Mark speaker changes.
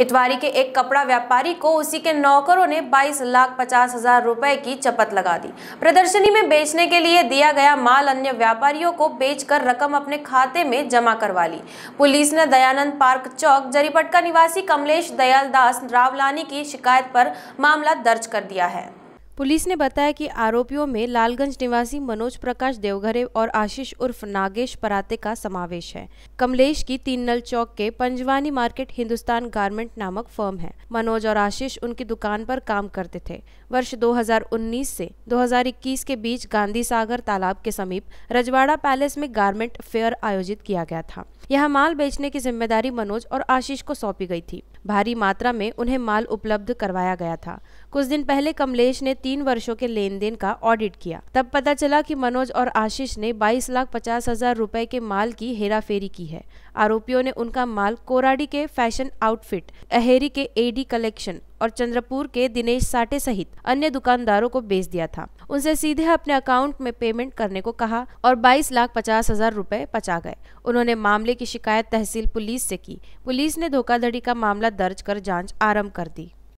Speaker 1: इतवारी के एक कपड़ा व्यापारी को उसी के नौकरों ने बाईस लाख पचास हजार रुपए की चपत लगा दी प्रदर्शनी में बेचने के लिए दिया गया माल अन्य व्यापारियों को बेचकर रकम अपने खाते में जमा करवा ली पुलिस ने दयानंद पार्क चौक जरीपटका निवासी कमलेश दयाल दास रावलानी की शिकायत पर मामला दर्ज कर दिया है पुलिस ने बताया कि आरोपियों में लालगंज निवासी मनोज प्रकाश देवघरे और आशीष उर्फ नागेश पराते का समावेश है कमलेश की तीन नल चौक के पंजवानी मार्केट हिंदुस्तान गारमेंट नामक फर्म है मनोज और आशीष उनकी दुकान पर काम करते थे वर्ष 2019 से 2021 के बीच गांधी सागर तालाब के समीप रजवाड़ा पैलेस में गारमेंट फेयर आयोजित किया गया था यह माल बेचने की जिम्मेदारी मनोज और आशीष को सौंपी गई थी भारी मात्रा में उन्हें माल उपलब्ध करवाया गया था कुछ दिन पहले कमलेश ने तीन वर्षों के लेन देन का ऑडिट किया तब पता चला कि मनोज और आशीष ने 22 लाख पचास हजार रूपए के माल की हेराफेरी की है आरोपियों ने उनका माल कोराडी के फैशन आउटफिट अहेरी के एडी कलेक्शन और चंद्रपुर के दिनेश साटे सहित अन्य दुकानदारों को बेच दिया था उनसे सीधे अपने अकाउंट में पेमेंट करने को कहा और बाईस लाख पचास हजार रूपए पचा गए उन्होंने मामले की शिकायत तहसील पुलिस से की पुलिस ने धोखाधड़ी का मामला दर्ज कर जाँच आरम्भ कर दी